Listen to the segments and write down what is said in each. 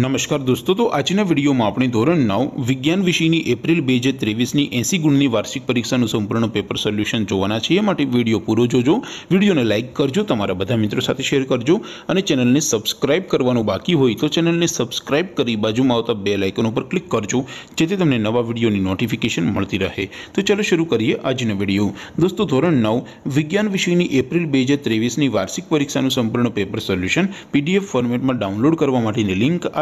નમસ્કાર દોસ્તો તો આજના વિડીયોમાં આપણે ધોરણ નવ વિજ્ઞાન વિષયની એપ્રિલ બે હજાર ત્રેવીસની એંસી ગુણની વાર્ષિક પરીક્ષાનું સંપૂર્ણ પેપર સોલ્યુશન જોવાના છે એ માટે વિડીયો પૂરો જોજો વિડીયોને લાઇક કરજો તમારા બધા મિત્રો સાથે શેર કરજો અને ચેનલને સબસ્ક્રાઇબ કરવાનું બાકી હોય તો ચેનલને સબસ્ક્રાઇબ કરી બાજુમાં આવતા બે લાઇકન ઉપર ક્લિક કરજો જેથી તમને નવા વિડીયોની નોટિફિકેશન મળતી રહે તો ચાલો શરૂ કરીએ આજનો વિડીયો દોસ્તો ધોરણ નવ વિજ્ઞાન વિષયની એપ્રિલ બે હજાર ત્રેવીસની વાર્ષિક પરીક્ષાનું સંપૂર્ણ પેપર સોલ્યુશન પીડીએફ ફોર્મેટમાં ડાઉનલોડ કરવા માટેની લિંક આ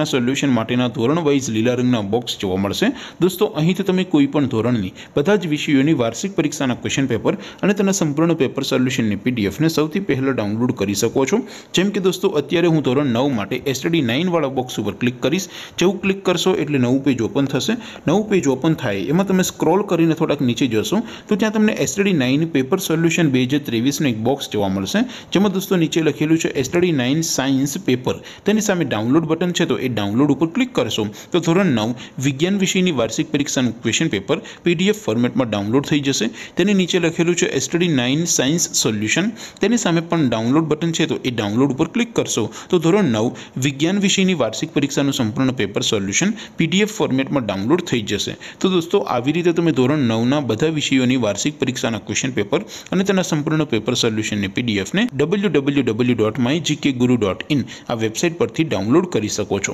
ના સોલ્યુશન માટેના ધોરણ वाइज લીલા રંગના બોક્સ જોવા મળશે દોસ્તો અહીંથી તમે કોઈપણ ધોરણની બધા જ વિષયોની વાર્ષિક પરીક્ષાના ક્વેશ્ચન પેપર અને તેના સંપૂર્ણ પેપર સોલ્યુશનની પીડીએફ ને સૌથી પહેલો ડાઉનલોડ કરી શકો છો જેમ કે દોસ્તો અત્યારે હું ધોરણ 9 માટે STD 9 વાળો બોક્સ ઉપર ક્લિક કરીશ જેઉ ક્લિક કરશો એટલે નવ પેજ ઓપન થશે નવ પેજ ઓપન થાય એમાં તમે સ્ક્રોલ કરીને થોડક નીચે જોશો તો ત્યાં તમને STD 9 ની પેપર સોલ્યુશન 2023 નો એક બોક્સ જોવા મળશે જેમ હું દોસ્તો નીચે લખેલું છે STD 9 સાયન્સ પેપર તેની સાથે ડાઉનલોડ બટન છે તો ઈ ડાઉનલોડ ઉપર ક્લિક કરશો તો ધોરણ 9 વિજ્ઞાન વિષયની વાર્ષિક પરીક્ષાનું ક્વેશ્ચન પેપર પીડીએફ ફોર્મેટમાં ડાઉનલોડ થઈ જશે તેની નીચે લખેલું છે સ્ટડી 9 સાયન્સ સોલ્યુશન તેની સામે પણ ડાઉનલોડ બટન છે તો એ ડાઉનલોડ ઉપર ક્લિક કરશો તો ધોરણ 9 વિજ્ઞાન વિષયની વાર્ષિક પરીક્ષાનું સંપૂર્ણ પેપર સોલ્યુશન પીડીએફ ફોર્મેટમાં ડાઉનલોડ થઈ જશે તો દોસ્તો આવી રીતે તમે ધોરણ 9 ના બધા વિષયોની વાર્ષિક પરીક્ષાના ક્વેશ્ચન પેપર અને તેના સંપૂર્ણ પેપર સોલ્યુશન ને પીડીએફ ને www.mygkguru.in આ વેબસાઈટ પરથી ડાઉનલોડ કરી શકો છો